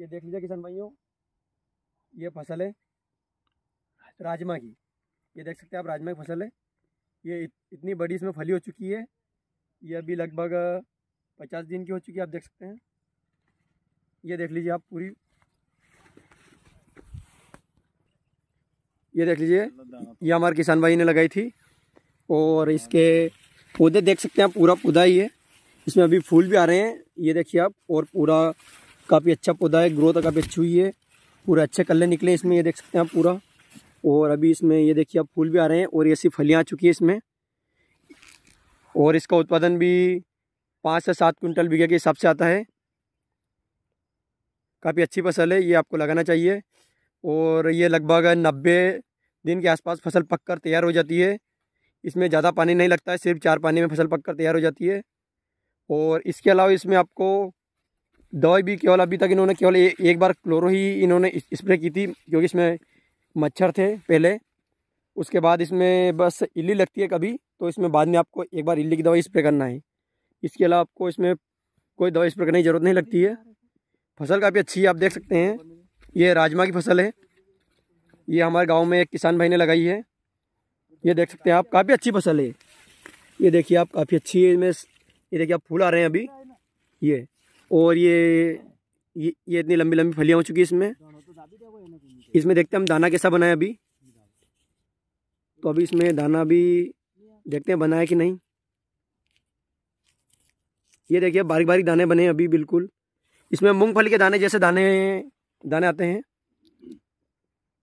ये देख लीजिए किसान भाइयों ये फसल है राजमा की ये देख सकते हैं आप राजमा की फसल है ये इतनी बड़ी इसमें फली हो चुकी है ये अभी लगभग पचास दिन की हो चुकी है आप देख सकते हैं ये देख लीजिए आप पूरी ये देख लीजिए ये हमारे किसान भाई ने लगाई थी और इसके पौधे देख सकते हैं पूरा पौधा ही है इसमें अभी फूल भी आ रहे हैं ये देखिए आप और पूरा काफ़ी अच्छा पौधा है ग्रोथ काफ़ी अच्छी हुई है पूरा अच्छे कलर निकले इसमें ये देख सकते हैं आप पूरा और अभी इसमें ये देखिए आप फूल भी आ रहे हैं और ऐसी फलियाँ आ चुकी है इसमें और इसका उत्पादन भी पाँच से सात कुंटल बीघे के हिसाब से आता है काफ़ी अच्छी फसल है ये आपको लगाना चाहिए और ये लगभग नब्बे दिन के आसपास फसल पककर तैयार हो जाती है इसमें ज़्यादा पानी नहीं लगता है सिर्फ चार पानी में फसल पककर तैयार हो जाती है और इसके अलावा इसमें आपको दवाई भी केवल अभी तक इन्होंने केवल एक बार क्लोरो ही इन्होंने स्प्रे की थी क्योंकि इसमें मच्छर थे पहले उसके बाद इसमें बस इली लगती है कभी तो इसमें बाद में आपको एक बार इली की दवाई स्प्रे करना है इसके अलावा आपको इसमें कोई दवाई स्प्रे करने की ज़रूरत नहीं लगती है फसल काफ़ी अच्छी है आप देख सकते हैं ये राजमा की फसल है ये हमारे गांव में एक किसान भाई ने लगाई है ये देख सकते हैं आप काफ़ी अच्छी फसल है ये देखिए आप काफ़ी अच्छी है इसमें ये देखिए आप फूल आ रहे हैं अभी ये और ये ये इतनी लंबी लंबी फलियाँ हो चुकी है इसमें इसमें देखते हैं हम दाना कैसा बनाया अभी तो अभी इसमें दाना भी देखते हैं बनाया कि नहीं ये देखिए बारीक बारीक दाने बने अभी बिल्कुल इसमें मूंगफली के दाने जैसे दाने दाने आते हैं